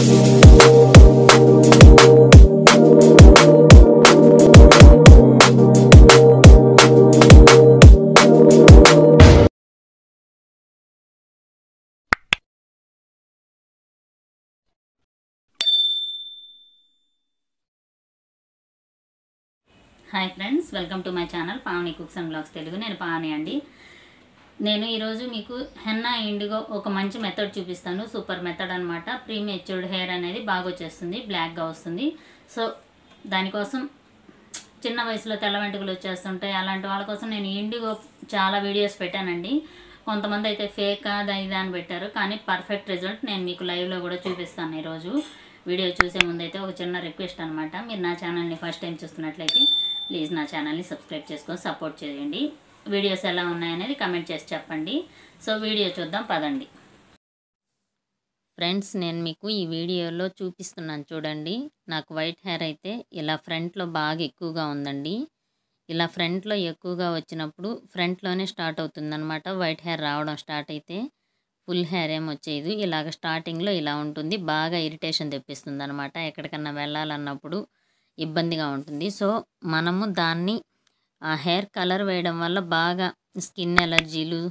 hi friends welcome to my channel Pavani cooks and blogs Telugu నేను పావని అండి నేను ఈరోజు మీకు హెన్నా ఇండిగో ఒక మంచి మెథడ్ చూపిస్తాను సూపర్ మెథడ్ అనమాట ప్రీ మెచ్యూర్డ్ హెయిర్ అనేది బాగా వచ్చేస్తుంది బ్లాక్గా వస్తుంది సో దానికోసం చిన్న వయసులో తెల్ల వెంట్రుకలు వచ్చేస్తుంటాయి అలాంటి వాళ్ళ కోసం నేను ఇండిగో చాలా వీడియోస్ పెట్టానండి కొంతమంది అయితే ఫేక్ అది అని పెట్టారు కానీ పర్ఫెక్ట్ రిజల్ట్ నేను మీకు లైవ్లో కూడా చూపిస్తాను ఈరోజు వీడియో చూసే ముందైతే ఒక చిన్న రిక్వెస్ట్ అనమాట మీరు నా ఛానల్ని ఫస్ట్ టైం చూస్తున్నట్లయితే ప్లీజ్ నా ఛానల్ని సబ్స్క్రైబ్ చేసుకొని సపోర్ట్ చేయండి వీడియోస్ ఎలా ఉన్నాయనేది కమెంట్ చేసి చెప్పండి సో వీడియో చూద్దాం పదండి ఫ్రెండ్స్ నేను మీకు ఈ వీడియోలో చూపిస్తున్నాను చూడండి నాకు వైట్ హెయిర్ అయితే ఇలా ఫ్రంట్లో బాగా ఎక్కువగా ఉందండి ఇలా ఫ్రంట్లో ఎక్కువగా వచ్చినప్పుడు ఫ్రంట్లోనే స్టార్ట్ అవుతుందనమాట వైట్ హెయిర్ రావడం స్టార్ట్ అయితే ఫుల్ హెయిర్ ఏం వచ్చేది ఇలాగ స్టార్టింగ్లో ఇలా ఉంటుంది బాగా ఇరిటేషన్ తెప్పిస్తుంది అనమాట ఎక్కడికన్నా వెళ్ళాలన్నప్పుడు ఇబ్బందిగా ఉంటుంది సో మనము దాన్ని ఆ హెయిర్ కలర్ వేయడం వల్ల బాగా స్కిన్ ఎలర్జీలు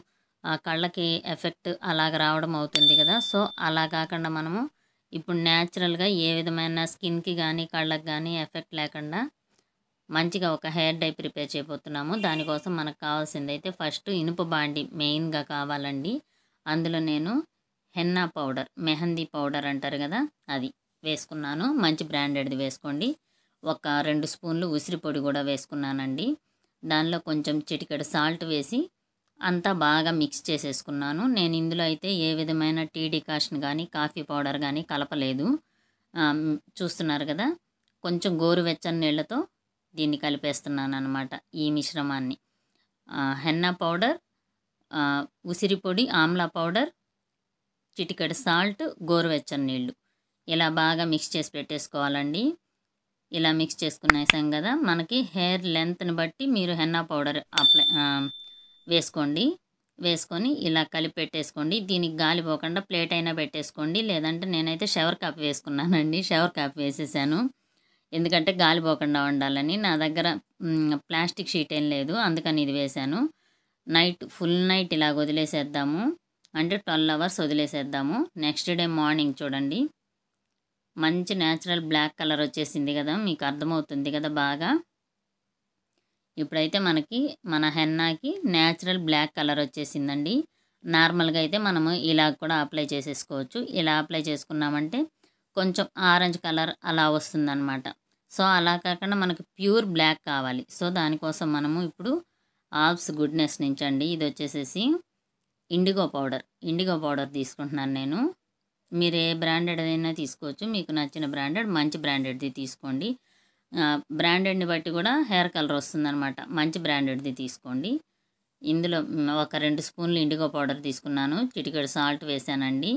కళ్ళకి ఎఫెక్ట్ అలాగ రావడం అవుతుంది కదా సో అలా కాకుండా మనము ఇప్పుడు న్యాచురల్గా ఏ విధమైన స్కిన్కి కానీ కళ్ళకి కానీ ఎఫెక్ట్ లేకుండా మంచిగా ఒక హెయిర్ డై ప్రిపేర్ చేయబోతున్నాము దానికోసం మనకు కావాల్సింది అయితే ఫస్ట్ ఇనుప బాండి మెయిన్గా కావాలండి అందులో నేను హెన్నా పౌడర్ మెహందీ పౌడర్ అంటారు కదా అది వేసుకున్నాను మంచి బ్రాండెడ్ది వేసుకోండి ఒక రెండు స్పూన్లు ఉసిరి పొడి కూడా వేసుకున్నానండి దానిలో కొంచెం చిటికెడు సాల్ట్ వేసి అంతా బాగా మిక్స్ చేసేసుకున్నాను నేను ఇందులో అయితే ఏ విధమైన టీ డికాషన్ కానీ కాఫీ పౌడర్ కానీ కలపలేదు చూస్తున్నారు కదా కొంచెం గోరువెచ్చని నీళ్ళతో దీన్ని కలిపేస్తున్నాను అనమాట ఈ మిశ్రమాన్ని హెన్నా పౌడర్ ఉసిరి పొడి ఆమ్లా పౌడర్ చిటికెడు సాల్ట్ గోరువెచ్చని నీళ్ళు ఇలా బాగా మిక్స్ చేసి పెట్టేసుకోవాలండి ఇలా మిక్స్ చేసుకునేసాం కదా మనకి హెయిర్ లెంత్ని బట్టి మీరు హెన్నా పౌడర్ అప్లై వేసుకోండి వేసుకొని ఇలా కలిపి పెట్టేసుకోండి దీనికి గాలి పోకుండా ప్లేట్ అయినా పెట్టేసుకోండి లేదంటే నేనైతే షవర్ కాప్ వేసుకున్నానండి షవర్ కాప్ వేసేసాను ఎందుకంటే గాలి పోకుండా ఉండాలని నా దగ్గర ప్లాస్టిక్ షీట్ ఏం లేదు అందుకని ఇది వేశాను నైట్ ఫుల్ నైట్ ఇలా వదిలేసేద్దాము అంటే ట్వెల్వ్ అవర్స్ వదిలేసేద్దాము నెక్స్ట్ డే మార్నింగ్ చూడండి మంచి న్యాచురల్ బ్లాక్ కలర్ వచ్చేసింది కదా మీకు అర్థమవుతుంది కదా బాగా ఇప్పుడైతే మనకి మన హెన్నాకి న్యాచురల్ బ్లాక్ కలర్ వచ్చేసిందండి నార్మల్గా అయితే మనము ఇలా కూడా అప్లై చేసేసుకోవచ్చు ఇలా అప్లై చేసుకున్నామంటే కొంచెం ఆరెంజ్ కలర్ అలా వస్తుందన్నమాట సో అలా కాకుండా మనకి ప్యూర్ బ్లాక్ కావాలి సో దానికోసం మనము ఇప్పుడు ఆప్స్ గుడ్నెస్ నుంచి అండి ఇది వచ్చేసేసి ఇండిగో పౌడర్ ఇండిగో పౌడర్ తీసుకుంటున్నాను నేను మీరు ఏ బ్రాండెడ్ అయినా తీసుకోవచ్చు మీకు నచ్చిన బ్రాండెడ్ మంచి బ్రాండెడ్ది తీసుకోండి బ్రాండెడ్ని బట్టి కూడా హెయిర్ కలర్ వస్తుందనమాట మంచి బ్రాండెడ్ది తీసుకోండి ఇందులో ఒక రెండు స్పూన్లు ఇండిగో పౌడర్ తీసుకున్నాను చిటికెడు సాల్ట్ వేసానండి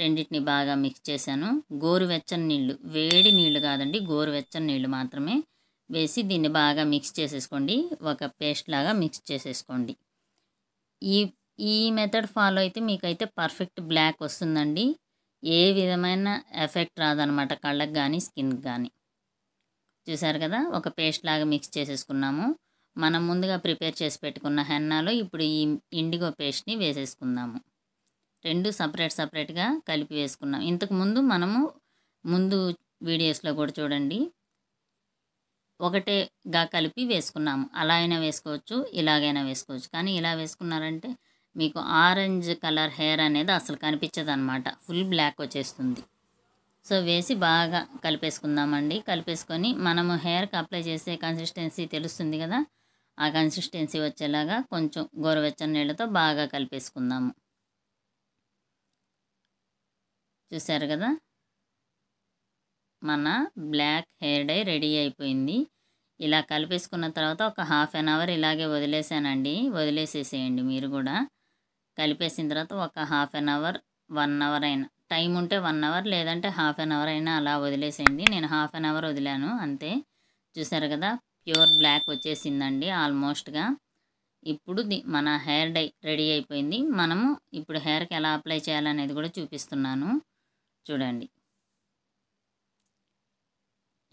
రెండింటిని బాగా మిక్స్ చేశాను గోరువెచ్చని నీళ్ళు వేడి నీళ్ళు కాదండి గోరువెచ్చని నీళ్ళు మాత్రమే వేసి దీన్ని బాగా మిక్స్ చేసేసుకోండి ఒక పేస్ట్ లాగా మిక్స్ చేసేసుకోండి ఈ ఈ మెథడ్ ఫాలో అయితే మీకైతే పర్ఫెక్ట్ బ్లాక్ వస్తుందండి ఏ విధమైన ఎఫెక్ట్ రాదనమాట కళ్ళకు కానీ స్కిన్కి కానీ చూసారు కదా ఒక పేస్ట్ లాగా మిక్స్ చేసేసుకున్నాము మనం ముందుగా ప్రిపేర్ చేసి పెట్టుకున్న హెన్నాలో ఇప్పుడు ఈ ఇండిగో పేస్ట్ని వేసేసుకుందాము రెండు సపరేట్ సపరేట్గా కలిపి వేసుకున్నాం ఇంతకు ముందు మనము ముందు వీడియోస్లో కూడా చూడండి ఒకటేగా కలిపి వేసుకున్నాము అలా అయినా వేసుకోవచ్చు ఇలాగైనా వేసుకోవచ్చు కానీ ఇలా వేసుకున్నారంటే మీకు ఆరెంజ్ కలర్ హెయిర్ అనేది అసలు కనిపించదు అనమాట ఫుల్ బ్లాక్ వచ్చేస్తుంది సో వేసి బాగా కలిపేసుకుందామండి కలిపేసుకొని మనము హెయిర్కి అప్లై చేసే కన్సిస్టెన్సీ తెలుస్తుంది కదా ఆ కన్సిస్టెన్సీ వచ్చేలాగా కొంచెం గోరువెచ్చని నీళ్ళతో బాగా కలిపేసుకుందాము చూసారు కదా మన బ్లాక్ హెయిర్ డై రెడీ అయిపోయింది ఇలా కలిపేసుకున్న తర్వాత ఒక హాఫ్ అన్ అవర్ ఇలాగే వదిలేసానండి వదిలేసేసేయండి మీరు కూడా కలిపేసిన తర్వాత ఒక half an hour one hour అయినా టైం ఉంటే వన్ అవర్ లేదంటే హాఫ్ అన్ అవర్ అయినా అలా వదిలేసేయండి నేను హాఫ్ అన్ అవర్ వదిలాను అంతే చూసారు కదా ప్యూర్ బ్లాక్ వచ్చేసిందండి ఆల్మోస్ట్గా ఇప్పుడు మన హెయిర్ డై రెడీ అయిపోయింది మనము ఇప్పుడు హెయిర్కి ఎలా అప్లై చేయాలనేది కూడా చూపిస్తున్నాను చూడండి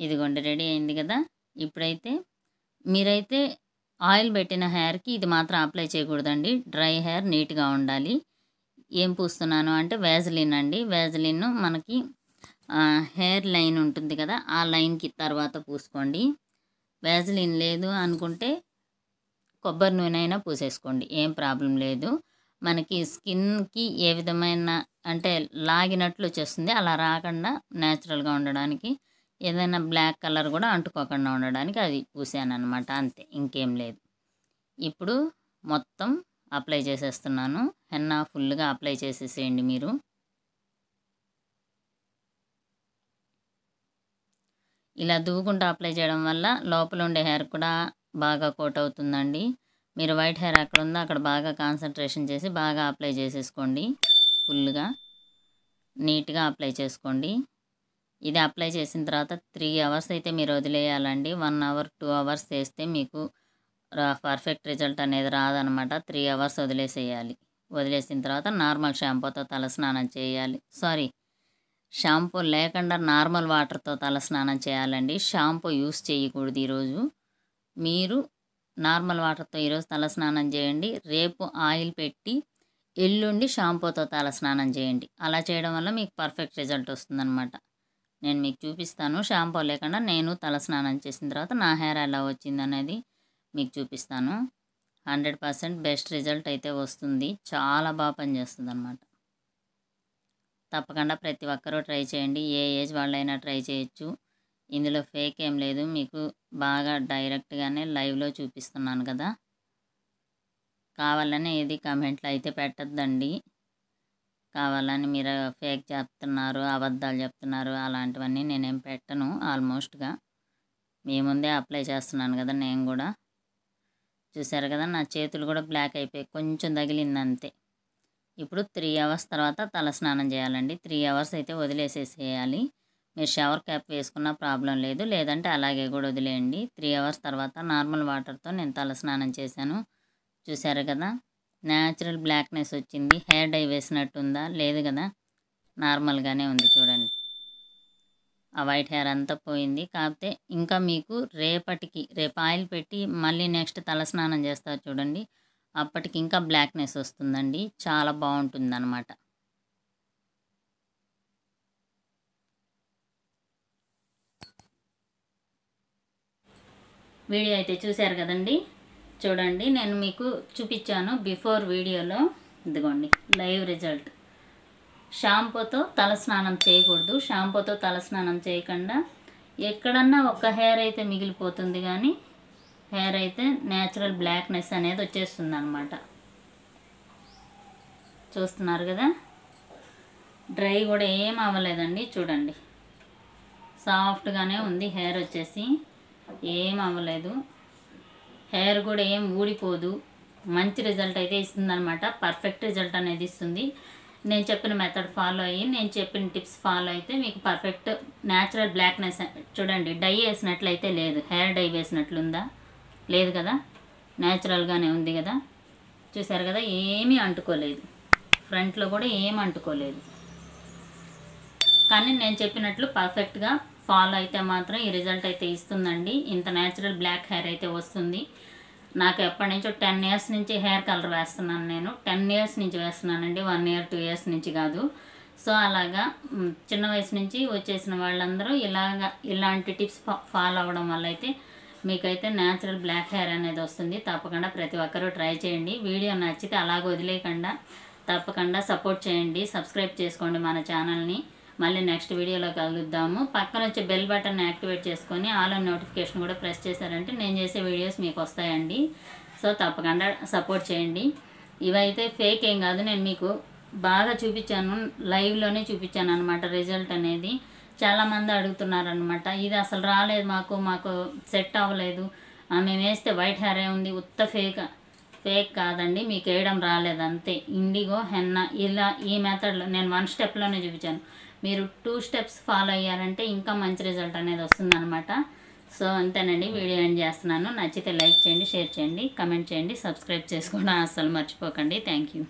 ఇదిగోండి రెడీ అయింది కదా ఇప్పుడైతే మీరైతే ఆయిల్ పెట్టిన హెయిర్కి ఇది మాత్రం అప్లై చేయకూడదండి డ్రై హెయిర్ నీట్గా ఉండాలి ఏం పూస్తున్నాను అంటే వ్యాజలిన్ అండి వ్యాజలిన్ మనకి హెయిర్ లైన్ ఉంటుంది కదా ఆ లైన్కి తర్వాత పూసుకోండి వ్యాజలిన్ లేదు అనుకుంటే కొబ్బరి నూనె అయినా పూసేసుకోండి ఏం ప్రాబ్లం లేదు మనకి స్కిన్కి ఏ విధమైన అంటే లాగినట్లు వచ్చేస్తుంది అలా రాకుండా న్యాచురల్గా ఉండడానికి ఏదైనా బ్లాక్ కలర్ కూడా అంటుకోకుండా ఉండడానికి అది పూసాను అనమాట అంతే ఇంకేం లేదు ఇప్పుడు మొత్తం అప్లై చేసేస్తున్నాను హెన్నా ఫుల్గా అప్లై చేసేసేయండి మీరు ఇలా దూకుంటూ అప్లై చేయడం వల్ల లోపల ఉండే హెయిర్ కూడా బాగా కోట్ అవుతుందండి మీరు వైట్ హెయిర్ అక్కడ ఉందో అక్కడ బాగా కాన్సన్ట్రేషన్ చేసి బాగా అప్లై చేసేసుకోండి ఫుల్గా నీట్గా అప్లై చేసుకోండి ఇది అప్లై చేసిన తర్వాత త్రీ అవర్స్ అయితే మీరు వదిలేయాలండి వన్ అవర్ టూ అవర్స్ చేస్తే మీకు పర్ఫెక్ట్ రిజల్ట్ అనేది రాదనమాట త్రీ అవర్స్ వదిలేసేయాలి వదిలేసిన తర్వాత నార్మల్ షాంపూతో తలస్నానం చేయాలి సారీ షాంపూ లేకుండా నార్మల్ వాటర్తో తలస్నానం చేయాలండి షాంపూ యూస్ చేయకూడదు ఈరోజు మీరు నార్మల్ వాటర్తో ఈరోజు తలస్నానం చేయండి రేపు ఆయిల్ పెట్టి ఎల్లుండి షాంపూతో తలస్నానం చేయండి అలా చేయడం వల్ల మీకు పర్ఫెక్ట్ రిజల్ట్ వస్తుందన్నమాట నేను మీకు చూపిస్తాను షాంపూ లేకుండా నేను తల స్నానం చేసిన తర్వాత నా హెయిర్ ఎలా వచ్చింది అనేది మీకు చూపిస్తాను హండ్రెడ్ పర్సెంట్ బెస్ట్ రిజల్ట్ అయితే వస్తుంది చాలా బాగా పనిచేస్తుంది అనమాట తప్పకుండా ప్రతి ఒక్కరూ ట్రై చేయండి ఏ ఏజ్ వాళ్ళైనా ట్రై చేయొచ్చు ఇందులో ఫేక్ ఏం లేదు మీకు బాగా డైరెక్ట్గానే లైవ్లో చూపిస్తున్నాను కదా కావాలనే ఇది కమెంట్లు అయితే పెట్టద్దండి కావాలని మీరు ఫేక్ చెప్తున్నారు అబద్ధాలు చెప్తున్నారు అలాంటివన్నీ నేనేం పెట్టను ఆల్మోస్ట్గా మీ ముందే అప్లై చేస్తున్నాను కదా నేను కూడా చూసారు కదా నా చేతులు కూడా బ్లాక్ అయిపోయి కొంచెం తగిలింది అంతే ఇప్పుడు త్రీ అవర్స్ తర్వాత తల స్నానం చేయాలండి త్రీ అవర్స్ అయితే వదిలేసేసేయాలి మీరు షవర్ క్యాప్ వేసుకున్న ప్రాబ్లం లేదు లేదంటే అలాగే కూడా వదిలేయండి త్రీ అవర్స్ తర్వాత నార్మల్ వాటర్తో నేను తల స్నానం చేశాను చూసారు కదా న్యాచురల్ బ్లాక్నెస్ వచ్చింది హెయిర్ డై వేసినట్టుందా లేదు కదా నార్మల్గానే ఉంది చూడండి ఆ వైట్ హెయిర్ అంతా పోయింది కాకపోతే ఇంకా మీకు రేపటికి రేపు ఆయిల్ పెట్టి మళ్ళీ నెక్స్ట్ తలస్నానం చేస్తారు చూడండి అప్పటికి ఇంకా బ్లాక్నెస్ వస్తుందండి చాలా బాగుంటుంది అనమాట వీడియో అయితే చూశారు కదండి చూడండి నేను మీకు చూపించాను బిఫోర్ వీడియోలో ఇదిగోండి లైవ్ రిజల్ట్ షాంపూతో తల స్నానం చేయకూడదు షాంపూతో తల స్నానం చేయకుండా ఎక్కడన్నా ఒక హెయిర్ అయితే మిగిలిపోతుంది కానీ హెయిర్ అయితే న్యాచురల్ బ్లాక్నెస్ అనేది వచ్చేస్తుంది అనమాట చూస్తున్నారు కదా డ్రై కూడా ఏం అవ్వలేదండి చూడండి సాఫ్ట్గానే ఉంది హెయిర్ వచ్చేసి ఏం అవ్వలేదు హెయిర్ కూడా ఏం ఊడిపోదు మంచి రిజల్ట్ అయితే ఇస్తుంది అనమాట పర్ఫెక్ట్ రిజల్ట్ అనేది ఇస్తుంది నేను చెప్పిన మెథడ్ ఫాలో అయ్యి నేను చెప్పిన టిప్స్ ఫాలో అయితే మీకు పర్ఫెక్ట్ న్యాచురల్ బ్లాక్నెస్ చూడండి డై వేసినట్లయితే లేదు హెయిర్ డై వేసినట్లుందా లేదు కదా న్యాచురల్గానే ఉంది కదా చూసారు కదా ఏమీ అంటుకోలేదు ఫ్రంట్లో కూడా ఏం అంటుకోలేదు కానీ నేను చెప్పినట్లు పర్ఫెక్ట్గా ఫాలో అయితే మాత్రం ఈ రిజల్ట్ అయితే ఇస్తుందండి ఇంత న్యాచురల్ బ్లాక్ హెయిర్ అయితే వస్తుంది నాకు ఎప్పటి నుంచో టెన్ ఇయర్స్ నుంచి హెయిర్ కలర్ వేస్తున్నాను నేను టెన్ ఇయర్స్ నుంచి వేస్తున్నానండి వన్ ఇయర్ టూ ఇయర్స్ నుంచి కాదు సో అలాగా చిన్న వయసు నుంచి వచ్చేసిన వాళ్ళందరూ ఇలాగా ఇలాంటి టిప్స్ ఫాలో అవ్వడం వల్ల అయితే మీకైతే న్యాచురల్ బ్లాక్ హెయిర్ అనేది వస్తుంది తప్పకుండా ప్రతి ఒక్కరూ ట్రై చేయండి వీడియో నచ్చితే అలాగ వదిలేయకుండా తప్పకుండా సపోర్ట్ చేయండి సబ్స్క్రైబ్ చేసుకోండి మన ఛానల్ని మళ్ళీ నెక్స్ట్ వీడియోలో కలుద్దాము పక్కన వచ్చే బెల్ బటన్ యాక్టివేట్ చేసుకొని ఆల్ అండ్ నోటిఫికేషన్ కూడా ప్రెస్ చేశారంటే నేను చేసే వీడియోస్ మీకు వస్తాయండి సో తప్పకుండా సపోర్ట్ చేయండి ఇవైతే ఫేక్ ఏం కాదు నేను మీకు బాగా చూపించాను లైవ్లోనే చూపించాను అనమాట రిజల్ట్ అనేది చాలామంది అడుగుతున్నారనమాట ఇది అసలు రాలేదు మాకు మాకు సెట్ అవ్వలేదు మేము వేస్తే వైట్ హెయిర్ ఉంది ఉత్త ఫేక్ ఫేక్ కాదండి మీకు వేయడం రాలేదు అంతే ఇండిగో హెన్న ఇలా ఈ మెథడ్లో నేను వన్ స్టెప్లోనే చూపించాను మీరు టూ స్టెప్స్ ఫాలో అయ్యారంటే ఇంకా మంచి రిజల్ట్ అనేది వస్తుందనమాట సో అంతేనండి వీడియో ఏం చేస్తున్నాను నచ్చితే లైక్ చేయండి షేర్ చేయండి కమెంట్ చేయండి సబ్స్క్రైబ్ చేసుకోవడం అస్సలు మర్చిపోకండి థ్యాంక్ యూ